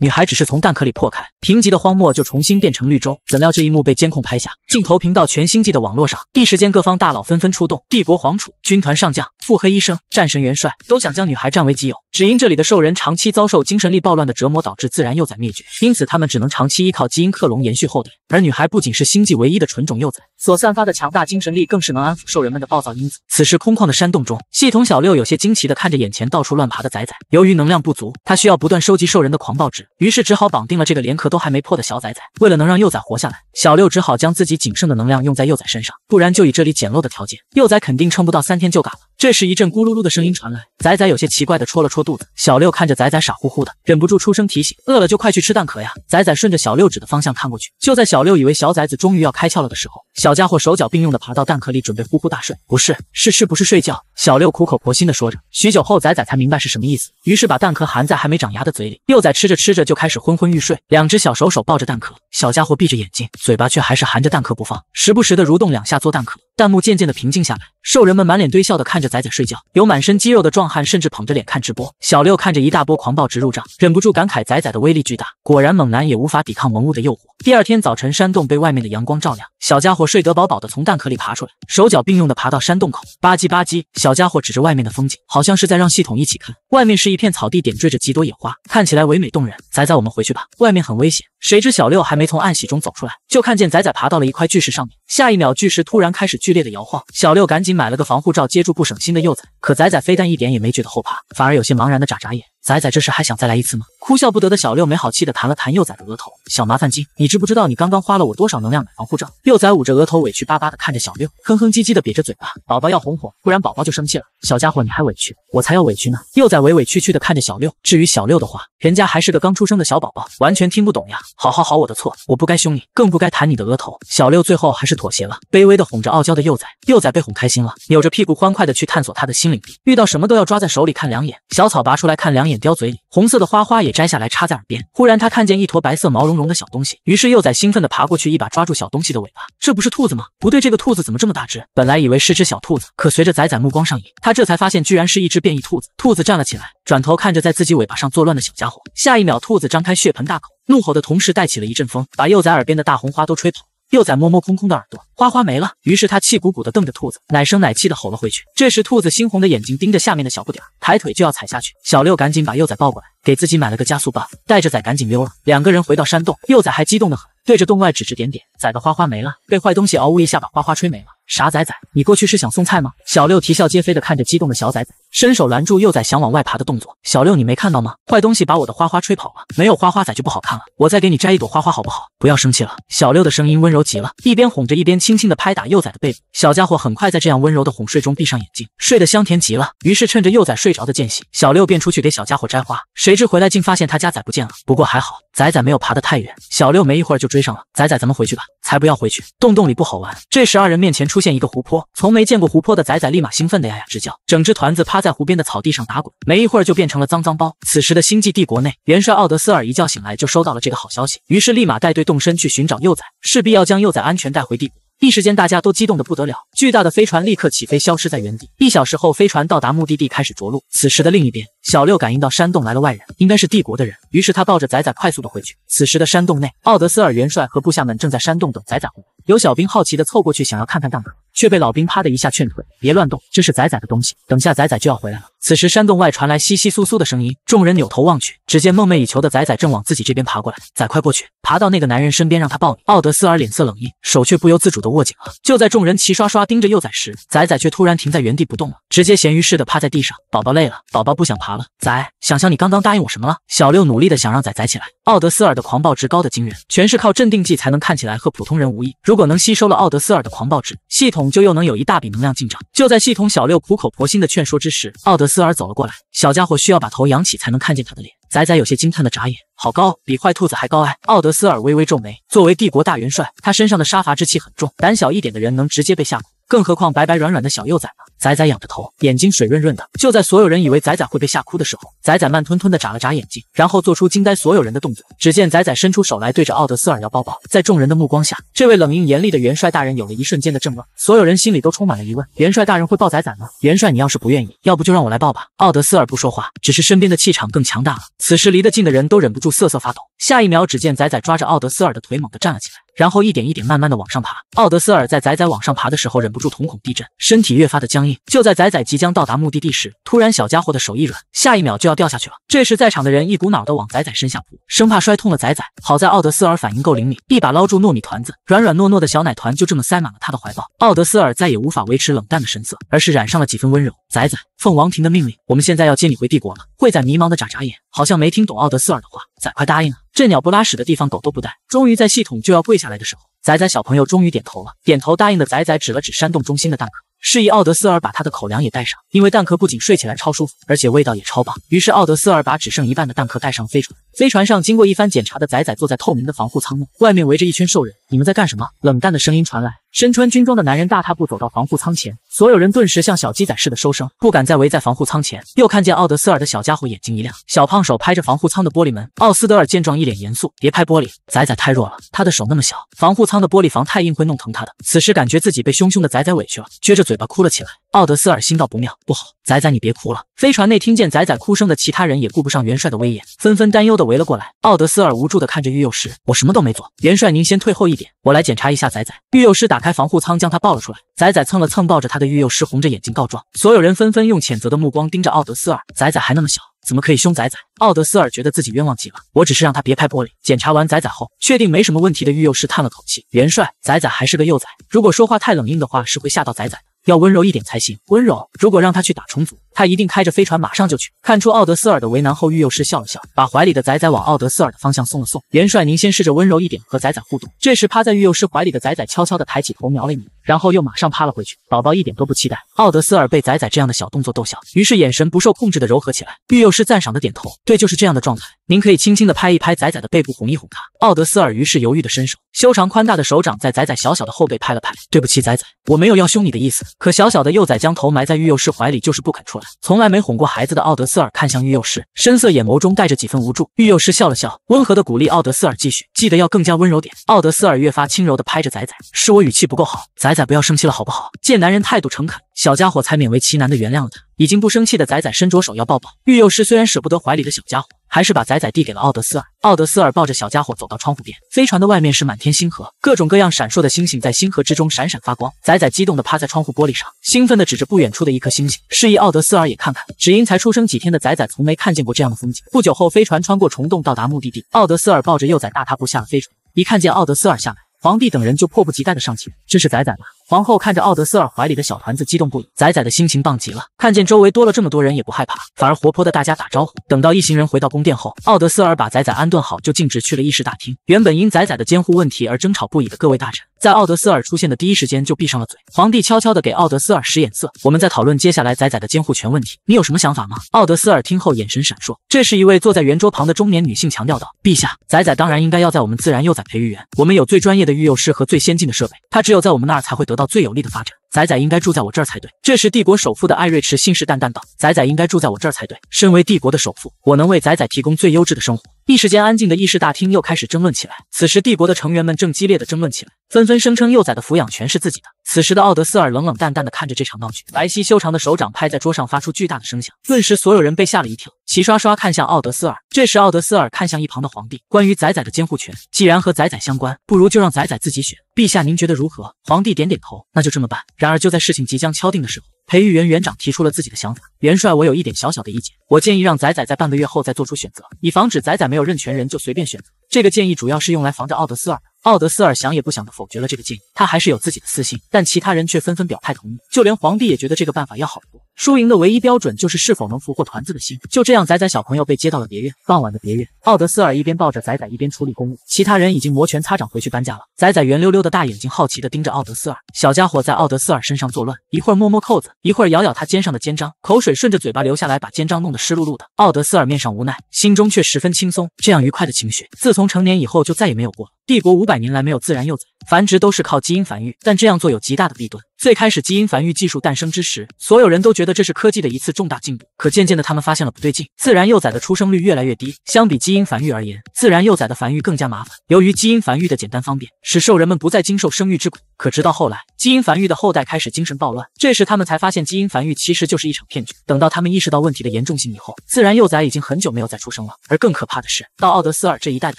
女孩只是从蛋壳里破开，贫瘠的荒漠就重新变成绿洲。怎料这一幕被监控拍下，镜头屏到全星际的网络上，一时间各方大佬纷纷出动，帝国皇储、军团上将。腹黑医生、战神元帅都想将女孩占为己有，只因这里的兽人长期遭受精神力暴乱的折磨，导致自然幼崽灭绝，因此他们只能长期依靠基因克隆延续后代。而女孩不仅是星际唯一的纯种幼崽，所散发的强大精神力更是能安抚兽人们的暴躁因子。此时空旷的山洞中，系统小六有些惊奇地看着眼前到处乱爬的仔仔。由于能量不足，他需要不断收集兽人的狂暴值，于是只好绑定了这个连壳都还没破的小仔仔。为了能让幼崽活下来，小六只好将自己仅剩的能量用在幼崽身上，不然就以这里简陋的条件，幼崽肯定撑不到三天就嘎了。这。是一阵咕噜噜的声音传来，仔仔有些奇怪的戳了戳肚子。小六看着仔仔傻乎乎的，忍不住出声提醒：“饿了就快去吃蛋壳呀！”仔仔顺着小六指的方向看过去，就在小六以为小崽子终于要开窍了的时候，小家伙手脚并用的爬到蛋壳里，准备呼呼大睡。不是，是是不是睡觉。小六苦口婆心的说着，许久后，仔仔才明白是什么意思，于是把蛋壳含在还没长牙的嘴里。幼崽吃着吃着就开始昏昏欲睡，两只小手手抱着蛋壳，小家伙闭着眼睛，嘴巴却还是含着蛋壳不放，时不时的蠕动两下做蛋壳。弹幕渐渐的平静下来，兽人们满脸堆笑的看着仔仔睡觉，有满身肌肉的壮汉甚至捧着脸看直播。小六看着一大波狂暴直入账，忍不住感慨仔仔的威力巨大，果然猛男也无法抵抗萌物的诱惑。第二天早晨，山洞被外面的阳光照亮，小家伙睡得饱饱的，从蛋壳里爬出来，手脚并用的爬到山洞口，吧唧吧唧。小家伙指着外面的风景，好像是在让系统一起看。外面是一片草地，点缀着几朵野花，看起来唯美动人。仔仔，我们回去吧，外面很危险。谁知小六还没从暗喜中走出来，就看见仔仔爬到了一块巨石上面。下一秒，巨石突然开始剧烈的摇晃，小六赶紧买了个防护罩接住不省心的幼崽。可仔仔非但一点也没觉得后怕，反而有些茫然的眨眨眼。仔仔，这是还想再来一次吗？哭笑不得的小六没好气的弹了弹幼崽的额头。小麻烦精，你知不知道你刚刚花了我多少能量买防护罩？幼崽捂着额头，委屈巴巴的看着小六，哼哼唧唧的瘪着嘴巴。宝宝要哄哄，不然宝宝就生气了。小家伙，你还委屈？我才要委屈呢。幼崽委委屈屈的看着小六。至于小六的话，人家还是个刚出生的小宝宝，完全听不懂呀。好好好，我的错，我不该凶你，更不该弹你的额头。小六最后还是妥协了，卑微的哄着傲娇的幼崽。幼崽被哄开心了，扭着屁股欢快的去探索他的新领地，遇到什么都要抓在手里看两眼，小草拔出来看两眼。叼嘴里红色的花花也摘下来插在耳边，忽然他看见一坨白色毛茸茸的小东西，于是幼崽兴奋地爬过去，一把抓住小东西的尾巴。这不是兔子吗？不对，这个兔子怎么这么大只？本来以为是只小兔子，可随着仔仔目光上移，他这才发现居然是一只变异兔子。兔子站了起来，转头看着在自己尾巴上作乱的小家伙。下一秒，兔子张开血盆大口，怒吼的同时带起了一阵风，把幼崽耳边的大红花都吹跑。幼崽摸摸空空的耳朵，花花没了。于是他气鼓鼓地瞪着兔子，奶声奶气地吼了回去。这时，兔子猩红的眼睛盯着下面的小不点儿，抬腿就要踩下去。小六赶紧把幼崽抱过来，给自己买了个加速棒，带着崽赶紧溜了。两个人回到山洞，幼崽还激动得很，对着洞外指指点点。崽的花花没了，被坏东西嗷呜一下把花花吹没了。傻崽崽，你过去是想送菜吗？小六啼笑皆非地看着激动的小崽崽。伸手拦住幼崽想往外爬的动作，小六你没看到吗？坏东西把我的花花吹跑了，没有花花仔就不好看了。我再给你摘一朵花花好不好？不要生气了。小六的声音温柔极了，一边哄着一边轻轻的拍打幼崽的背部。小家伙很快在这样温柔的哄睡中闭上眼睛，睡得香甜极了。于是趁着幼崽睡着的间隙，小六便出去给小家伙摘花。谁知回来竟发现他家崽不见了。不过还好，仔仔没有爬得太远，小六没一会儿就追上了。仔仔，咱们回去吧。才不要回去，洞洞里不好玩。这时二人面前出现一个湖泊，从没见过湖泊的仔仔立马兴奋的呀呀直叫，整只团子趴。在湖边的草地上打滚，没一会儿就变成了脏脏包。此时的星际帝国内，元帅奥德斯尔一觉醒来就收到了这个好消息，于是立马带队动身去寻找幼崽，势必要将幼崽安全带回帝国。一时间，大家都激动的不得了，巨大的飞船立刻起飞，消失在原地。一小时后，飞船到达目的地，开始着陆。此时的另一边，小六感应到山洞来了外人，应该是帝国的人，于是他抱着仔仔快速的回去。此时的山洞内，奥德斯尔元帅和部下们正在山洞等仔仔回来，有小兵好奇的凑过去，想要看看蛋壳。却被老兵啪的一下劝退，别乱动，这是仔仔的东西，等下仔仔就要回来了。此时山洞外传来窸窸窣窣的声音，众人扭头望去，只见梦寐以求的仔仔正往自己这边爬过来。仔，快过去，爬到那个男人身边，让他抱你。奥德斯尔脸色冷硬，手却不由自主的握紧了。就在众人齐刷刷盯着幼崽时，仔仔却突然停在原地不动了，直接咸鱼似的趴在地上。宝宝累了，宝宝不想爬了。仔，想想你刚刚答应我什么了？小六努力的想让仔仔起来。奥德斯尔的狂暴值高的惊人，全是靠镇定剂才能看起来和普通人无异。如果能吸收了奥德斯尔的狂暴值，系统。就又能有一大笔能量进账。就在系统小六苦口婆心的劝说之时，奥德斯尔走了过来。小家伙需要把头扬起才能看见他的脸。仔仔有些惊叹的眨眼，好高，比坏兔子还高哎！奥德斯尔微微皱眉，作为帝国大元帅，他身上的杀伐之气很重，胆小一点的人能直接被吓哭。更何况白白软软的小幼崽呢？仔仔仰着头，眼睛水润润的。就在所有人以为仔仔会被吓哭的时候，仔仔慢吞吞地眨了眨眼睛，然后做出惊呆所有人的动作。只见仔仔伸出手来，对着奥德斯尔要抱抱。在众人的目光下，这位冷硬严厉的元帅大人有了一瞬间的怔愣，所有人心里都充满了疑问：元帅大人会抱仔仔吗？元帅，你要是不愿意，要不就让我来抱吧。奥德斯尔不说话，只是身边的气场更强大了。此时离得近的人都忍不住瑟瑟发抖。下一秒，只见仔仔抓着奥德斯尔的腿，猛地站了起来。然后一点一点慢慢的往上爬。奥德斯尔在仔仔往上爬的时候，忍不住瞳孔地震，身体越发的僵硬。就在仔仔即将到达目的地时，突然小家伙的手一软，下一秒就要掉下去了。这时在场的人一股脑的往仔仔身下扑，生怕摔痛了仔仔。好在奥德斯尔反应够灵敏，一把捞住糯米团子，软软糯糯的小奶团就这么塞满了他的怀抱。奥德斯尔再也无法维持冷淡的神色，而是染上了几分温柔。仔仔，奉王庭的命令，我们现在要接你回帝国了。惠仔迷茫的眨眨眼，好像没听懂奥德斯尔的话。仔快答应啊！这鸟不拉屎的地方，狗都不带。终于在系统就要跪下来的时候，仔仔小朋友终于点头了。点头答应的仔仔指了指山洞中心的蛋壳。示意奥德斯尔把他的口粮也带上，因为蛋壳不仅睡起来超舒服，而且味道也超棒。于是奥德斯尔把只剩一半的蛋壳带上飞船。飞船上经过一番检查的仔仔坐在透明的防护舱内，外面围着一圈兽人。你们在干什么？冷淡的声音传来，身穿军装的男人大踏步走到防护舱前，所有人顿时像小鸡仔似的收声，不敢再围在防护舱前。又看见奥德斯尔的小家伙，眼睛一亮，小胖手拍着防护舱的玻璃门。奥斯德尔见状，一脸严肃：“别拍玻璃，仔仔太弱了，他的手那么小，防护舱的玻璃房太硬，会弄疼他的。”此时感觉自己被凶凶的仔仔委屈了，撅着嘴。嘴巴哭了起来，奥德斯尔心道不妙，不好，仔仔你别哭了。飞船内听见仔仔哭声的其他人也顾不上元帅的威严，纷纷担忧的围了过来。奥德斯尔无助的看着育幼师，我什么都没做。元帅您先退后一点，我来检查一下仔仔。育幼师打开防护舱将他抱了出来，仔仔蹭了蹭抱着他的育幼师，红着眼睛告状。所有人纷纷用谴责的目光盯着奥德斯尔，仔仔还那么小，怎么可以凶仔仔？奥德斯尔觉得自己冤枉极了，我只是让他别拍玻璃。检查完仔仔后，确定没什么问题的育幼师叹了口气，元帅，仔仔还是个幼崽，如果说话太冷硬的话，是会吓到仔仔的。要温柔一点才行。温柔，如果让他去打虫族，他一定开着飞船马上就去。看出奥德斯尔的为难后，御幼师笑了笑，把怀里的仔仔往奥德斯尔的方向送了送。元帅，您先试着温柔一点和仔仔互动。这时，趴在御幼师怀里的仔仔悄悄地抬起头瞄了一眼，然后又马上趴了回去。宝宝一点都不期待。奥德斯尔被仔仔这样的小动作逗笑，于是眼神不受控制的柔和起来。御幼师赞赏的点头，对，就是这样的状态。您可以轻轻地拍一拍仔仔的背部，哄一哄他。奥德斯尔于是犹豫的伸手。修长宽大的手掌在仔仔小小的后背拍了拍，对不起仔仔，我没有要凶你的意思。可小小的幼崽将头埋在育幼师怀里，就是不肯出来。从来没哄过孩子的奥德斯尔看向育幼师，深色眼眸中带着几分无助。育幼师笑了笑，温和的鼓励奥德斯尔继续，记得要更加温柔点。奥德斯尔越发轻柔的拍着仔仔，是我语气不够好，仔仔不要生气了好不好？见男人态度诚恳。小家伙才勉为其难的原谅了他，已经不生气的仔仔伸着手要抱抱。育幼师虽然舍不得怀里的小家伙，还是把仔仔递给了奥德斯尔。奥德斯尔抱着小家伙走到窗户边，飞船的外面是满天星河，各种各样闪烁的星星在星河之中闪闪发光。仔仔激动的趴在窗户玻璃上，兴奋的指着不远处的一颗星星，示意奥德斯尔也看看。只因才出生几天的仔仔，从没看见过这样的风景。不久后，飞船穿过虫洞到达目的地，奥德斯尔抱着幼崽大踏步下了飞船。一看见奥德斯尔下来，皇帝等人就迫不及待的上前：“这是仔仔吧？”皇后看着奥德斯尔怀里的小团子，激动不已。仔仔的心情棒极了，看见周围多了这么多人也不害怕，反而活泼的大家打招呼。等到一行人回到宫殿后，奥德斯尔把仔仔安顿好，就径直去了议事大厅。原本因仔仔的监护问题而争吵不已的各位大臣，在奥德斯尔出现的第一时间就闭上了嘴。皇帝悄悄的给奥德斯尔使眼色，我们在讨论接下来仔仔的监护权问题，你有什么想法吗？奥德斯尔听后眼神闪烁。这是一位坐在圆桌旁的中年女性强调道：“陛下，仔仔当然应该要在我们自然幼崽培育园，我们有最专业的育幼师和最先进的设备，他只有在我们那儿才会得。”得到最有力的发展，仔仔应该住在我这儿才对。这时，帝国首富的艾瑞驰信誓旦旦道：“仔仔应该住在我这儿才对。身为帝国的首富，我能为仔仔提供最优质的生活。”一时间，安静的议事大厅又开始争论起来。此时，帝国的成员们正激烈的争论起来，纷纷声称幼崽的抚养权是自己的。此时的奥德斯尔冷冷淡淡的看着这场闹剧，白皙修长的手掌拍在桌上，发出巨大的声响，顿时所有人被吓了一跳，齐刷刷看向奥德斯尔。这时，奥德斯尔看向一旁的皇帝，关于仔仔的监护权，既然和仔仔相关，不如就让仔仔自己选。陛下，您觉得如何？皇帝点点头，那就这么办。然而，就在事情即将敲定的时候。培育园园长提出了自己的想法，元帅，我有一点小小的意见，我建议让仔仔在半个月后再做出选择，以防止仔仔没有认全人就随便选择。这个建议主要是用来防着奥德斯尔。的。奥德斯尔想也不想的否决了这个建议，他还是有自己的私心，但其他人却纷纷表态同意，就连皇帝也觉得这个办法要好得多。输赢的唯一标准就是是否能俘获团子的心。就这样，仔仔小朋友被接到了别院。傍晚的别院，奥德斯尔一边抱着仔仔，一边处理公务。其他人已经摩拳擦掌回去搬家了。仔仔圆溜溜的大眼睛好奇地盯着奥德斯尔。小家伙在奥德斯尔身上作乱，一会儿摸摸扣子，一会儿咬咬他肩上的肩章，口水顺着嘴巴流下来，把肩章弄得湿漉漉的。奥德斯尔面上无奈，心中却十分轻松。这样愉快的情绪，自从成年以后就再也没有过。帝国五百年来没有自然幼崽，繁殖都是靠基因繁育，但这样做有极大的弊端。最开始，基因繁育技术诞生之时，所有人都觉得这是科技的一次重大进步。可渐渐的，他们发现了不对劲，自然幼崽的出生率越来越低。相比基因繁育而言，自然幼崽的繁育更加麻烦。由于基因繁育的简单方便，使兽人们不再经受生育之苦。可直到后来，基因繁育的后代开始精神暴乱，这时他们才发现基因繁育其实就是一场骗局。等到他们意识到问题的严重性以后，自然幼崽已经很久没有再出生了。而更可怕的是，到奥德斯尔这一代的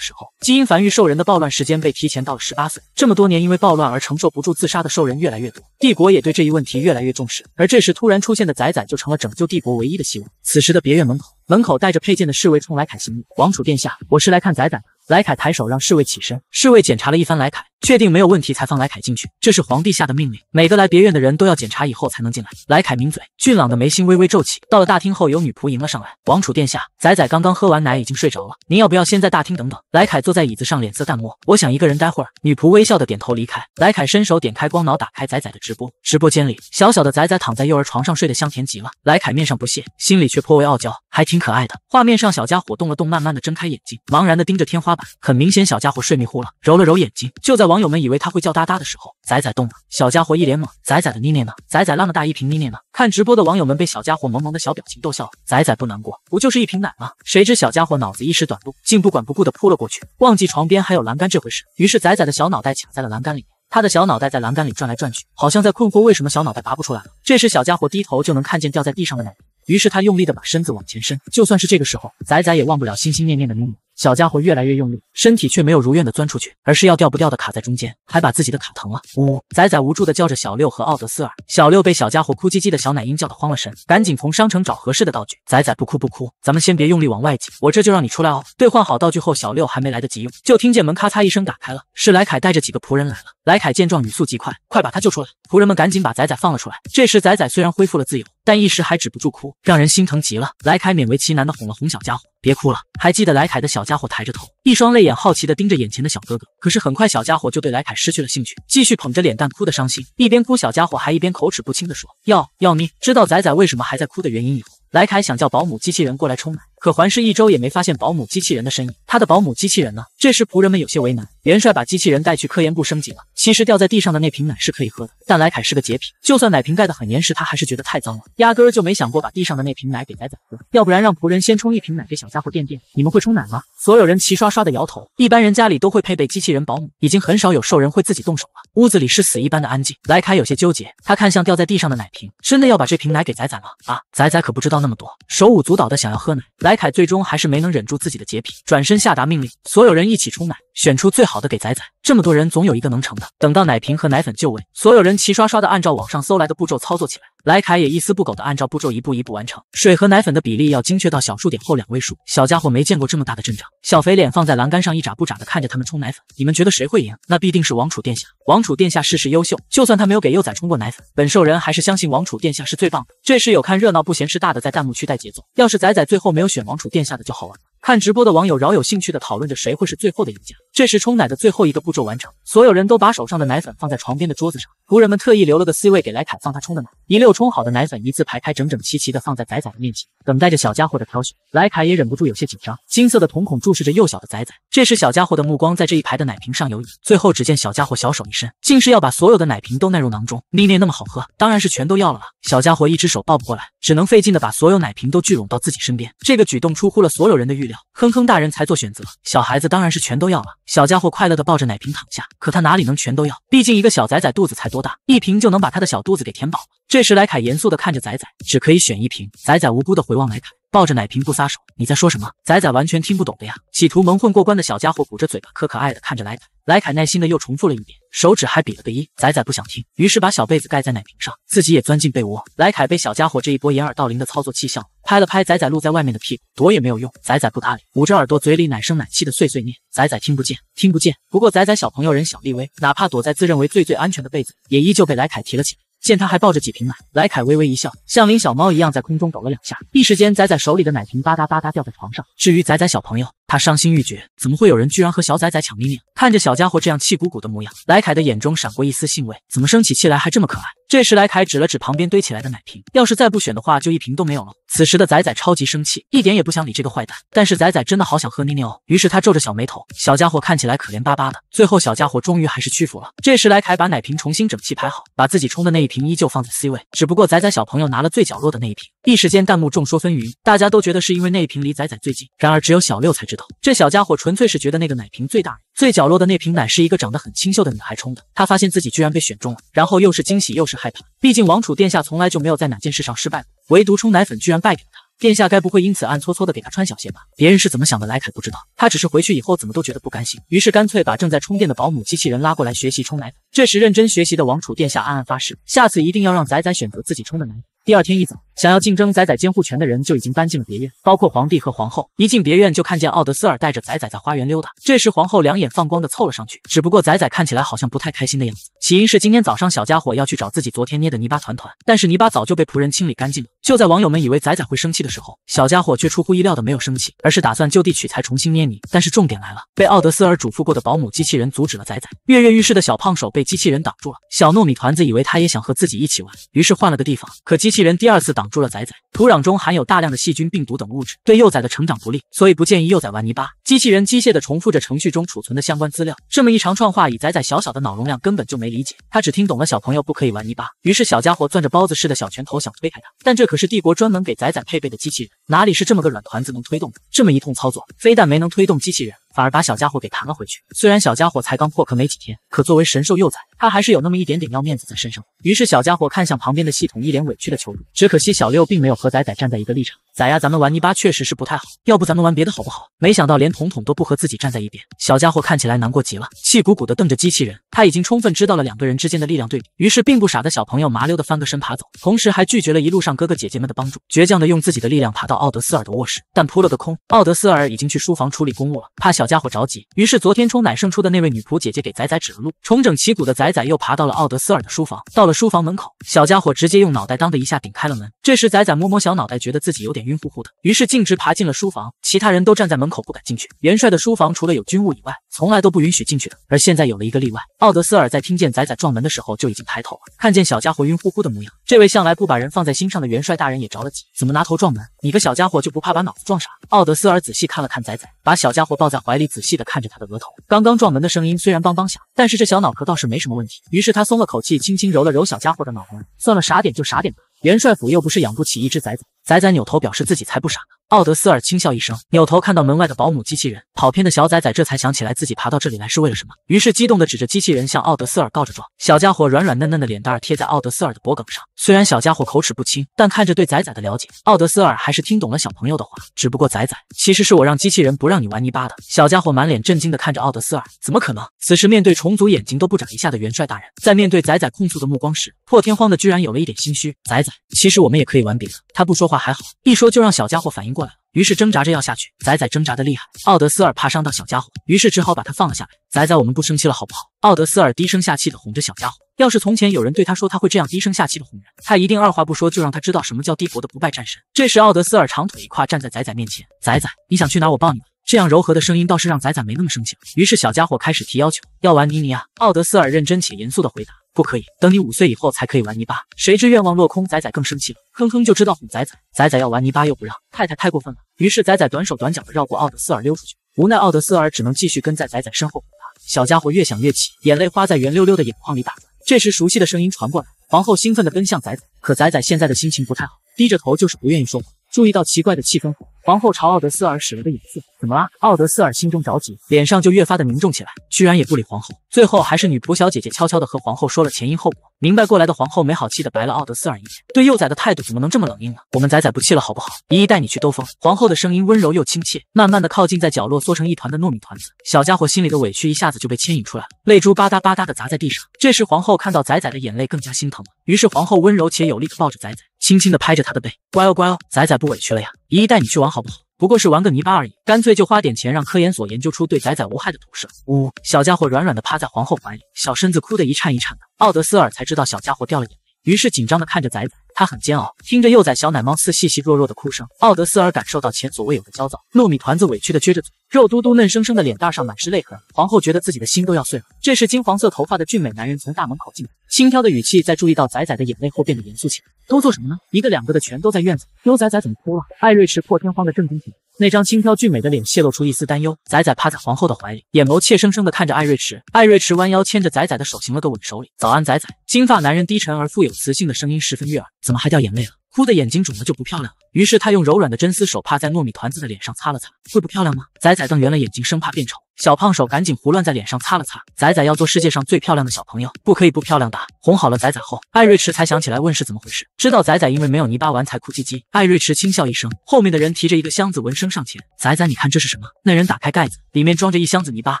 时候，基因繁育兽人的暴乱时间被提前到了十八岁。这么多年，因为暴乱而承受不住自杀的兽人越来越多，帝国也对这一问题越来越重视。而这时突然出现的仔仔，就成了拯救帝国唯一的希望。此时的别院门口，门口带着佩剑的侍卫冲莱凯行礼：“王储殿下，我是来看仔仔的。”莱凯抬手让侍卫起身，侍卫检查了一番莱凯。确定没有问题才放莱凯进去，这是皇帝下的命令，每个来别院的人都要检查以后才能进来。莱凯抿嘴，俊朗的眉心微微皱起。到了大厅后，有女仆迎了上来。王楚殿下，仔仔刚刚喝完奶已经睡着了，您要不要先在大厅等等？莱凯坐在椅子上，脸色淡漠。我想一个人待会儿。女仆微笑的点头离开。莱凯伸手点开光脑，打开仔仔的直播。直播间里，小小的仔仔躺在幼儿床上睡得香甜极了。莱凯面上不屑，心里却颇为傲娇，还挺可爱的。画面上，小家伙动了动，慢慢的睁开眼睛，茫然的盯着天花板。很明显，小家伙睡迷糊了，揉了揉眼睛，就在。网友们以为他会叫哒哒的时候，仔仔动了，小家伙一脸懵。仔仔的妮妮呢？仔仔那么大一瓶妮妮呢？看直播的网友们被小家伙萌萌的小表情逗笑了。仔仔不难过，不就是一瓶奶吗？谁知小家伙脑子一时短路，竟不管不顾的扑了过去，忘记床边还有栏杆这回事。于是仔仔的小脑袋卡在了栏杆里面，他的小脑袋在栏杆里转来转去，好像在困惑为什么小脑袋拔不出来了。这时小家伙低头就能看见掉在地上的奶，于是他用力的把身子往前伸。就算是这个时候，仔仔也忘不了心心念念的妮妮。小家伙越来越用力，身体却没有如愿的钻出去，而是要掉不掉的卡在中间，还把自己的卡疼了。呜！仔仔无助的叫着小六和奥德斯尔。小六被小家伙哭唧唧的小奶音叫的慌了神，赶紧从商城找合适的道具。仔仔不哭不哭，咱们先别用力往外挤，我这就让你出来哦。兑换好道具后，小六还没来得及用，就听见门咔嚓一声打开了，是莱凯带着几个仆人来了。莱凯见状，语速极快，快把他救出来！仆人们赶紧把仔仔放了出来。这时仔仔虽然恢复了自由，但一时还止不住哭，让人心疼极了。莱凯勉为其难的哄了哄小家伙。别哭了，还记得莱凯的小家伙抬着头，一双泪眼好奇的盯着眼前的小哥哥。可是很快，小家伙就对莱凯失去了兴趣，继续捧着脸蛋哭得伤心。一边哭，小家伙还一边口齿不清的说：“要要命，知道仔仔为什么还在哭的原因以后，莱凯想叫保姆机器人过来冲奶。可环视一周也没发现保姆机器人的身影，他的保姆机器人呢？这时仆人们有些为难。元帅把机器人带去科研部升级了。其实掉在地上的那瓶奶是可以喝的，但莱凯是个洁癖，就算奶瓶盖的很严实，他还是觉得太脏了，压根就没想过把地上的那瓶奶给仔仔喝。要不然让仆人先冲一瓶奶给小家伙垫垫。你们会冲奶吗？所有人齐刷刷的摇头。一般人家里都会配备机器人保姆，已经很少有兽人会自己动手了。屋子里是死一般的安静。莱凯有些纠结，他看向掉在地上的奶瓶，真的要把这瓶奶给仔仔吗？啊，仔仔可不知道那么多，手舞足蹈的想要喝奶莱凯最终还是没能忍住自己的洁癖，转身下达命令：所有人一起冲奶。选出最好的给仔仔，这么多人总有一个能成的。等到奶瓶和奶粉就位，所有人齐刷刷的按照网上搜来的步骤操作起来。莱凯也一丝不苟的按照步骤一步一步完成，水和奶粉的比例要精确到小数点后两位数。小家伙没见过这么大的阵仗，小肥脸放在栏杆上一眨不眨的看着他们冲奶粉。你们觉得谁会赢？那必定是王楚殿下。王楚殿下事事优秀，就算他没有给幼崽冲过奶粉，本兽人还是相信王楚殿下是最棒的。这时有看热闹不嫌事大的在弹幕区带节奏，要是仔仔最后没有选王楚殿下的就好玩了。看直播的网友饶有兴趣的讨论着谁会是最后的赢家。这时冲奶的最后一个步骤完成，所有人都把手上的奶粉放在床边的桌子上，仆人们特意留了个 C 位给莱凯放他冲的奶，一溜冲好的奶粉一字排开，整整齐齐的放在仔仔的面前，等待着小家伙的挑选。莱凯也忍不住有些紧张，金色的瞳孔注视着幼小的仔仔。这时小家伙的目光在这一排的奶瓶上游移，最后只见小家伙小手一伸，竟是要把所有的奶瓶都纳入囊中。妮妮那么好喝，当然是全都要了。小家伙一只手抱不过来，只能费劲的把所有奶瓶都聚拢到自己身边。这个举动出乎了所有人的预料，哼哼大人才做选择，小孩子当然是全都要了。小家伙快乐的抱着奶瓶躺下，可他哪里能全都要？毕竟一个小崽崽肚子才多大，一瓶就能把他的小肚子给填饱。这时莱凯严肃的看着仔仔，只可以选一瓶。仔仔无辜的回望莱凯。抱着奶瓶不撒手，你在说什么？仔仔完全听不懂的呀。企图蒙混过关的小家伙，捂着嘴巴，可可爱的看着莱凯。莱凯耐心的又重复了一遍，手指还比了个一。仔仔不想听，于是把小被子盖在奶瓶上，自己也钻进被窝。莱凯被小家伙这一波掩耳盗铃的操作气笑了，拍了拍仔仔露在外面的屁股，躲也没有用。仔仔不搭理，捂着耳朵，嘴里奶声奶气的碎碎念。仔仔听不见，听不见。不过仔仔小朋友人小力微，哪怕躲在自认为最最安全的被子里，也依旧被莱凯提了起来。见他还抱着几瓶奶，莱凯微微一笑，像领小猫一样在空中抖了两下，一时间仔仔手里的奶瓶吧嗒吧嗒掉在床上。至于仔仔小朋友。他伤心欲绝，怎么会有人居然和小仔仔抢咪咪？看着小家伙这样气鼓鼓的模样，莱凯的眼中闪过一丝欣慰。怎么生起气来还这么可爱？这时，莱凯指了指旁边堆起来的奶瓶，要是再不选的话，就一瓶都没有了。此时的仔仔超级生气，一点也不想理这个坏蛋。但是仔仔真的好想喝咪咪哦。于是他皱着小眉头。小家伙看起来可怜巴巴的。最后小家伙终于还是屈服了。这时莱凯把奶瓶重新整齐排好，把自己冲的那一瓶依旧放在 C 位，只不过仔仔小朋友拿了最角落的那一瓶。一时间弹幕众说纷纭，大家都觉得是因为那一瓶离仔仔最近。然而只有小六才知。这小家伙纯粹是觉得那个奶瓶最大，最角落的那瓶奶是一个长得很清秀的女孩冲的。他发现自己居然被选中了，然后又是惊喜又是害怕。毕竟王储殿下从来就没有在哪件事上失败过，唯独冲奶粉居然败给了他。殿下该不会因此暗搓搓的给他穿小鞋吧？别人是怎么想的，莱凯不知道，他只是回去以后怎么都觉得不甘心，于是干脆把正在充电的保姆机器人拉过来学习冲奶粉。这时认真学习的王储殿下暗暗发誓，下次一定要让仔仔选择自己冲的奶粉。第二天一早，想要竞争仔仔监护权的人就已经搬进了别院，包括皇帝和皇后。一进别院，就看见奥德斯尔带着仔仔在花园溜达。这时，皇后两眼放光的凑了上去，只不过仔仔看起来好像不太开心的样子。起因是今天早上，小家伙要去找自己昨天捏的泥巴团团，但是泥巴早就被仆人清理干净了。就在网友们以为仔仔会生气的时候，小家伙却出乎意料的没有生气，而是打算就地取材重新捏泥。但是重点来了，被奥德斯尔嘱咐过的保姆机器人阻止了仔仔。跃跃欲试的小胖手被机器人挡住了。小糯米团子以为他也想和自己一起玩，于是换了个地方。可机器人第二次挡住了仔仔。土壤中含有大量的细菌、病毒等物质，对幼崽的成长不利，所以不建议幼崽玩泥巴。机器人机械的重复着程序中储存的相关资料，这么一长串话，以仔仔小小的脑容量根本就没理解，他只听懂了小朋友不可以玩泥巴。于是小家伙攥着包子似的小拳头想推开他，但这可。是帝国专门给仔仔配备的机器人，哪里是这么个软团子能推动的？这么一通操作，非但没能推动机器人。反而把小家伙给弹了回去。虽然小家伙才刚破壳没几天，可作为神兽幼崽，他还是有那么一点点要面子在身上。于是小家伙看向旁边的系统，一脸委屈的求助。只可惜小六并没有和仔仔站在一个立场。仔呀，咱们玩泥巴确实是不太好，要不咱们玩别的好不好？没想到连统统都不和自己站在一边。小家伙看起来难过极了，气鼓鼓的瞪着机器人。他已经充分知道了两个人之间的力量对比，于是并不傻的小朋友麻溜的翻个身爬走，同时还拒绝了一路上哥哥姐姐们的帮助，倔强的用自己的力量爬到奥德斯尔的卧室，但扑了个空。奥德斯尔已经去书房处理公务了，怕小。家伙着急，于是昨天冲奶胜出的那位女仆姐姐给仔仔指了路。重整旗鼓的仔仔又爬到了奥德斯尔的书房。到了书房门口，小家伙直接用脑袋当的一下顶开了门。这时仔仔摸摸小脑袋，觉得自己有点晕乎乎的，于是径直爬进了书房。其他人都站在门口不敢进去。元帅的书房除了有军务以外，从来都不允许进去的。而现在有了一个例外。奥德斯尔在听见仔仔撞门的时候就已经抬头了，看见小家伙晕乎乎的模样。这位向来不把人放在心上的元帅大人也着了急，怎么拿头撞门？你个小家伙就不怕把脑子撞傻？奥德斯尔仔细看了看仔仔，把小家伙抱在怀里，仔细的看着他的额头。刚刚撞门的声音虽然梆梆响，但是这小脑壳倒是没什么问题。于是他松了口气，轻轻揉了揉小家伙的脑门。算了，傻点就傻点吧，元帅府又不是养不起一只崽仔。仔仔扭头表示自己才不傻呢。奥德斯尔轻笑一声，扭头看到门外的保姆机器人，跑偏的小仔仔这才想起来自己爬到这里来是为了什么，于是激动地指着机器人向奥德斯尔告着状。小家伙软软嫩嫩的脸蛋贴在奥德斯尔的脖梗上，虽然小家伙口齿不清，但看着对仔仔的了解，奥德斯尔还是听懂了小朋友的话。只不过仔仔，其实是我让机器人不让你玩泥巴的。小家伙满脸震惊地看着奥德斯尔，怎么可能？此时面对虫族眼睛都不眨一下的元帅大人，在面对仔仔控诉的目光时，破天荒的居然有了一点心虚。仔仔，其实我们也可以玩别的。他不说话。还好，一说就让小家伙反应过来了，于是挣扎着要下去。仔仔挣扎的厉害，奥德斯尔怕伤到小家伙，于是只好把他放了下来。仔仔，我们不生气了，好不好？奥德斯尔低声下气的哄着小家伙。要是从前有人对他说他会这样低声下气的哄人，他一定二话不说就让他知道什么叫帝国的不败战神。这时，奥德斯尔长腿一跨，站在仔仔面前。仔仔，你想去哪？我抱你。这样柔和的声音倒是让仔仔没那么生气了。于是小家伙开始提要求，要玩泥泥啊！奥德斯尔认真且严肃的回答：“不可以，等你五岁以后才可以玩泥巴。”谁知愿望落空，仔仔更生气了。哼哼，就知道哄仔仔。仔仔要玩泥巴又不让，太太太过分了。于是仔仔短手短脚的绕过奥德斯尔溜出去，无奈奥德斯尔只能继续跟在仔仔身后哄他。小家伙越想越气，眼泪花在圆溜溜的眼眶里打转。这时熟悉的声音传过来，皇后兴奋地奔向仔仔，可仔仔现在的心情不太好，低着头就是不愿意说话。注意到奇怪的气氛后，皇后朝奥德斯尔使了个眼色，怎么了？奥德斯尔心中着急，脸上就越发的凝重起来，居然也不理皇后。最后还是女仆小姐姐悄悄的和皇后说了前因后果，明白过来的皇后没好气的白了奥德斯尔一眼，对幼崽的态度怎么能这么冷硬呢？我们仔仔不气了好不好？姨姨带你去兜风。皇后的声音温柔又亲切，慢慢的靠近，在角落缩成一团的糯米团子，小家伙心里的委屈一下子就被牵引出来了，泪珠吧嗒吧嗒的砸在地上。这时皇后看到仔仔的眼泪更加心疼了，于是皇后温柔且有力的抱着仔仔。轻轻地拍着他的背，乖哦乖哦，仔仔不委屈了呀，姨姨带你去玩好不好？不过是玩个泥巴而已，干脆就花点钱让科研所研究出对仔仔无害的毒蛇。呜，小家伙软软的趴在皇后怀里，小身子哭得一颤一颤的。奥德斯尔才知道小家伙掉了眼泪，于是紧张的看着仔仔。他很煎熬，听着幼崽小奶猫似细细弱弱的哭声，奥德斯尔感受到前所未有的焦躁。糯米团子委屈的撅着嘴，肉嘟嘟嫩生生的脸蛋上满是泪痕。皇后觉得自己的心都要碎了。这时，金黄色头发的俊美男人从大门口进来，轻佻的语气在注意到仔仔的眼泪后变得严肃起来。都做什么呢？一个两个的全都在院子。悠仔仔怎么哭了？艾瑞池破天荒的正经起来，那张轻佻俊美的脸泄露出一丝担忧。仔仔趴在皇后的怀里，眼眸怯生生的看着艾瑞池。艾瑞池弯腰牵着仔仔的手，行了个吻手礼。早安，仔仔。金发男人低沉而富有磁性的声音十分悦耳。怎么还掉眼泪了？哭的眼睛肿了就不漂亮了。于是他用柔软的真丝手帕在糯米团子的脸上擦了擦，会不漂亮吗？仔仔瞪圆了眼睛，生怕变丑。小胖手赶紧胡乱在脸上擦了擦。仔仔要做世界上最漂亮的小朋友，不可以不漂亮的。哄好了仔仔后，艾瑞驰才想起来问是怎么回事。知道仔仔因为没有泥巴玩才哭唧唧。艾瑞驰轻笑一声，后面的人提着一个箱子，闻声上前。仔仔，你看这是什么？那人打开盖子，里面装着一箱子泥巴，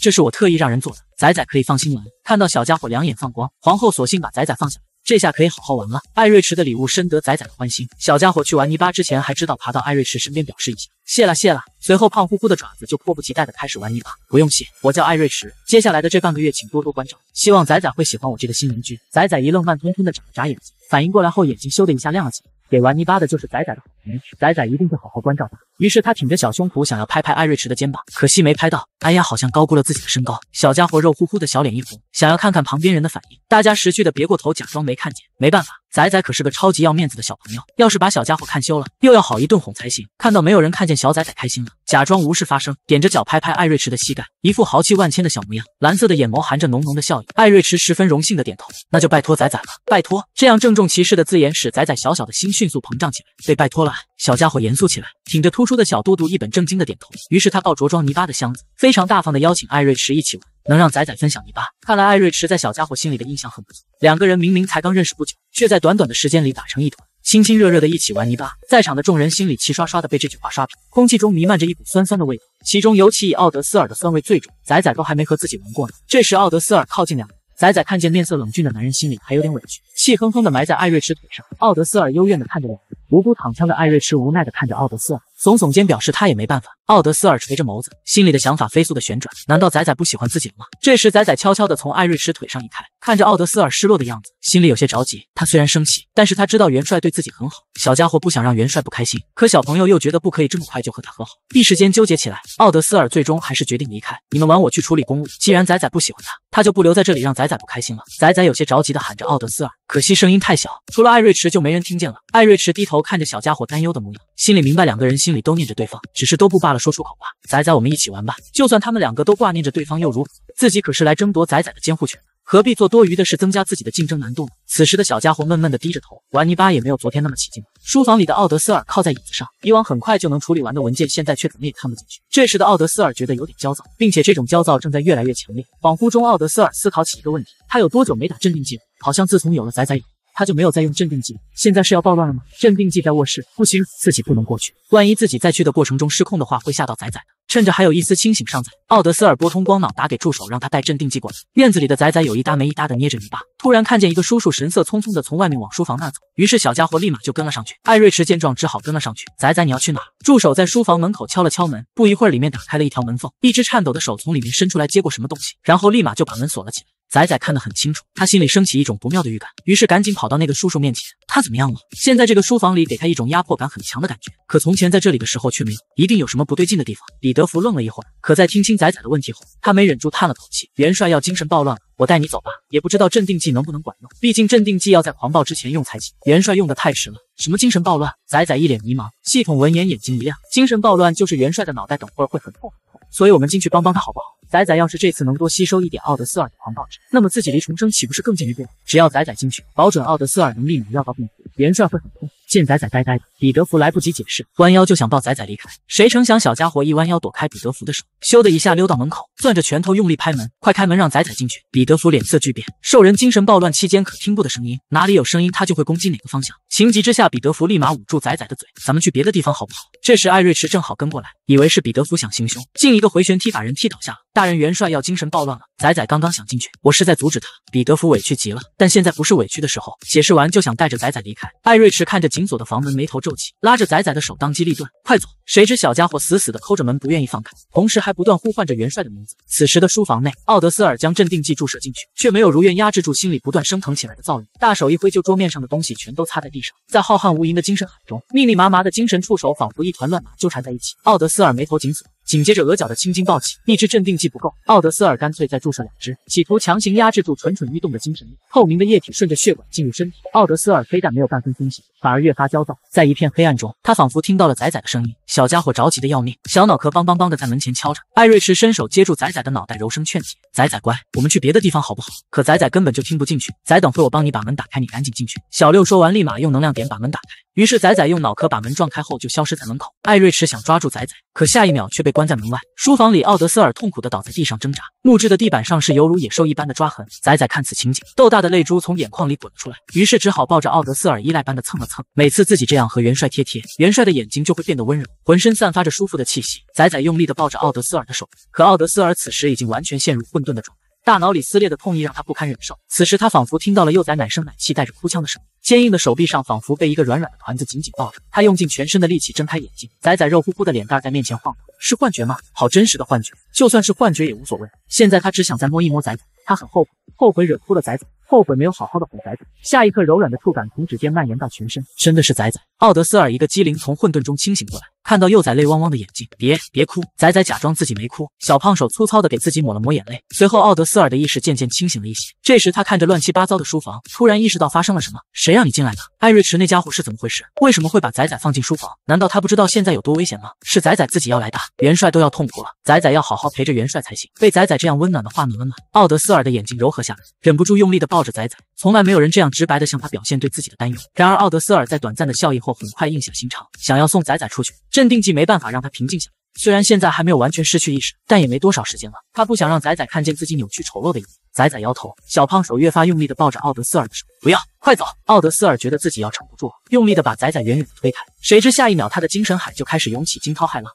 这是我特意让人做的。仔仔可以放心玩。看到小家伙两眼放光，皇后索性把仔仔放下。这下可以好好玩了。艾瑞驰的礼物深得仔仔的欢心，小家伙去玩泥巴之前还知道爬到艾瑞驰身边表示一下，谢了谢了。随后胖乎乎的爪子就迫不及待的开始玩泥巴。不用谢，我叫艾瑞驰，接下来的这半个月请多多关照，希望仔仔会喜欢我这个新邻居。仔仔一愣，慢吞吞的眨了眨眼睛，反应过来后眼睛咻的一下亮了起来。给玩泥巴的就是仔仔的好朋友，仔仔一定会好好关照他。于是他挺着小胸脯，想要拍拍艾瑞驰的肩膀，可惜没拍到。哎呀，好像高估了自己的身高。小家伙肉乎乎的小脸一红，想要看看旁边人的反应，大家识趣的别过头，假装没看见。没办法。仔仔可是个超级要面子的小朋友，要是把小家伙看羞了，又要好一顿哄才行。看到没有人看见，小仔仔开心了，假装无事发生，踮着脚拍拍艾瑞池的膝盖，一副豪气万千的小模样，蓝色的眼眸含着浓浓的笑意。艾瑞池十分荣幸的点头，那就拜托仔仔了，拜托。这样郑重其事的字眼使仔仔小小的心迅速膨胀起来，被拜托了，小家伙严肃起来，挺着突出的小肚肚，一本正经的点头。于是他抱着装泥巴的箱子，非常大方的邀请艾瑞池一起玩。能让仔仔分享泥巴，看来艾瑞池在小家伙心里的印象很不错。两个人明明才刚认识不久，却在短短的时间里打成一团，亲亲热热的一起玩泥巴。在场的众人心里齐刷刷的被这句话刷屏，空气中弥漫着一股酸酸的味道，其中尤其以奥德斯尔的酸味最重。仔仔都还没和自己玩过呢。这时奥德斯尔靠近两人，仔仔看见面色冷峻的男人，心里还有点委屈，气哼哼的埋在艾瑞池腿上。奥德斯尔幽怨的看着两人。无辜躺枪的艾瑞迟无奈的看着奥德斯尔，耸耸肩表示他也没办法。奥德斯尔垂着眸子，心里的想法飞速的旋转，难道仔仔不喜欢自己了吗？这时仔仔悄悄的从艾瑞驰腿上移开，看着奥德斯尔失落的样子，心里有些着急。他虽然生气，但是他知道元帅对自己很好，小家伙不想让元帅不开心。可小朋友又觉得不可以这么快就和他和好，一时间纠结起来。奥德斯尔最终还是决定离开，你们玩我去处理公务。既然仔仔不喜欢他，他就不留在这里让仔仔不开心了。仔仔有些着急的喊着奥德斯尔，可惜声音太小，除了艾瑞驰就没人听见了。艾瑞驰低头。看着小家伙担忧的模样，心里明白两个人心里都念着对方，只是都不罢了说出口吧。仔仔，我们一起玩吧。就算他们两个都挂念着对方又如何？自己可是来争夺仔仔的监护权，何必做多余的事增加自己的竞争难度呢？此时的小家伙闷闷的低着头，玩泥巴也没有昨天那么起劲了。书房里的奥德斯尔靠在椅子上，以往很快就能处理完的文件，现在却怎么也看不进去。这时的奥德斯尔觉得有点焦躁，并且这种焦躁正在越来越强烈，恍惚中奥德斯尔思考起一个问题：他有多久没打镇定剂了？好像自从有了仔仔以后。他就没有再用镇定剂，现在是要暴乱了吗？镇定剂在卧室，不行，自己不能过去，万一自己在去的过程中失控的话，会吓到仔仔的。趁着还有一丝清醒尚在，奥德斯尔拨通光脑，打给助手，让他带镇定剂过来。院子里的仔仔有一搭没一搭的捏着泥巴，突然看见一个叔叔神色匆匆的从外面往书房那走，于是小家伙立马就跟了上去。艾瑞驰见状，只好跟了上去。仔仔，你要去哪？助手在书房门口敲了敲门，不一会儿，里面打开了一条门缝，一只颤抖的手从里面伸出来接过什么东西，然后立马就把门锁了起来。仔仔看得很清楚，他心里升起一种不妙的预感，于是赶紧跑到那个叔叔面前。他怎么样了？现在这个书房里给他一种压迫感很强的感觉，可从前在这里的时候却没，有，一定有什么不对劲的地方。李德福愣了一会儿，可在听清仔仔的问题后，他没忍住叹了口气。元帅要精神暴乱了，我带你走吧。也不知道镇定剂能不能管用，毕竟镇定剂要在狂暴之前用才行。元帅用的太迟了，什么精神暴乱？仔仔一脸迷茫。系统闻言眼睛一亮，精神暴乱就是元帅的脑袋，等会儿会很痛。所以，我们进去帮帮他，好不好？仔仔，要是这次能多吸收一点奥德斯尔的狂暴值，那么自己离重生岂不是更进一步？只要仔仔进去，保准奥德斯尔能立马要到命，元帅会很痛。见仔仔呆呆的，彼得福来不及解释，弯腰就想抱仔仔离开。谁成想，小家伙一弯腰躲开彼得福的手，咻的一下溜到门口，攥着拳头用力拍门：“快开门，让仔仔进去！”彼得福脸色巨变，兽人精神暴乱期间可听不得声音，哪里有声音他就会攻击哪个方向。情急之下，彼得福立马捂住仔仔的嘴：“咱们去别的地方好不好？”这时艾瑞驰正好跟过来，以为是彼得福想行凶，进一。一个回旋踢把人踢倒下，了。大人元帅要精神暴乱了。仔仔刚刚想进去，我是在阻止他。彼得福委屈极了，但现在不是委屈的时候。解释完就想带着仔仔离开。艾瑞驰看着紧锁的房门，眉头皱起，拉着仔仔的手，当机立断，快走。谁知小家伙死死的抠着门，不愿意放开，同时还不断呼唤着元帅的名字。此时的书房内，奥德斯尔将镇定剂注射进去，却没有如愿压制住心里不断升腾起来的躁郁，大手一挥，就桌面上的东西全都擦在地上。在浩瀚无垠的精神海中，密密麻麻的精神触手仿佛一团乱麻纠缠在一起。奥德斯尔眉头紧锁。紧接着，额角的青筋暴起，一支镇定剂不够，奥德斯尔干脆再注射两支，企图强行压制住蠢蠢欲动的精神力。透明的液体顺着血管进入身体，奥德斯尔非但没有半分清喜，反而越发焦躁。在一片黑暗中，他仿佛听到了仔仔的声音，小家伙着急的要命，小脑壳梆梆梆的在门前敲着。艾瑞士伸手接住仔仔的脑袋，柔声劝解：“仔仔乖，我们去别的地方好不好？”可仔仔根本就听不进去。仔，等会我帮你把门打开，你赶紧进去。小六说完，立马用能量点把门打开。于是仔仔用脑壳把门撞开后就消失在门口，艾瑞驰想抓住仔仔，可下一秒却被关在门外。书房里，奥德斯尔痛苦的倒在地上挣扎，木质的地板上是犹如野兽一般的抓痕。仔仔看此情景，豆大的泪珠从眼眶里滚了出来，于是只好抱着奥德斯尔，依赖般的蹭了蹭。每次自己这样和元帅贴贴，元帅的眼睛就会变得温柔，浑身散发着舒服的气息。仔仔用力的抱着奥德斯尔的手，可奥德斯尔此时已经完全陷入混沌的状态。大脑里撕裂的痛意让他不堪忍受，此时他仿佛听到了幼崽奶声奶气、带着哭腔的声音。坚硬的手臂上仿佛被一个软软的团子紧紧抱着，他用尽全身的力气睁开眼睛，仔仔肉乎乎的脸蛋在面前晃荡。是幻觉吗？好真实的幻觉，就算是幻觉也无所谓。现在他只想再摸一摸仔仔，他很后悔，后悔惹哭了仔仔，后悔没有好好的哄仔仔。下一刻，柔软的触感从指尖蔓延到全身，真的是仔仔。奥德斯尔一个机灵，从混沌中清醒过来。看到幼崽泪汪汪的眼睛，别别哭，仔仔假装自己没哭，小胖手粗糙的给自己抹了抹眼泪。随后，奥德斯尔的意识渐渐清醒了一些。这时，他看着乱七八糟的书房，突然意识到发生了什么。谁让你进来的？艾瑞迟那家伙是怎么回事？为什么会把仔仔放进书房？难道他不知道现在有多危险吗？是仔仔自己要来的，元帅都要痛苦了。仔仔要好好陪着元帅才行。被仔仔这样温暖的话暖了暖，奥德斯尔的眼睛柔和下来，忍不住用力的抱着仔仔。从来没有人这样直白的向他表现对自己的担忧。然而，奥德斯尔在短暂的笑意后，很快硬下心肠，想要送仔仔出去。镇定剂没办法让他平静下来，虽然现在还没有完全失去意识，但也没多少时间了。他不想让仔仔看见自己扭曲丑陋的一面。仔仔摇头，小胖手越发用力的抱着奥德斯尔的手，不要，快走！奥德斯尔觉得自己要撑不住了，用力的把仔仔远远的推开，谁知下一秒他的精神海就开始涌起惊涛骇浪。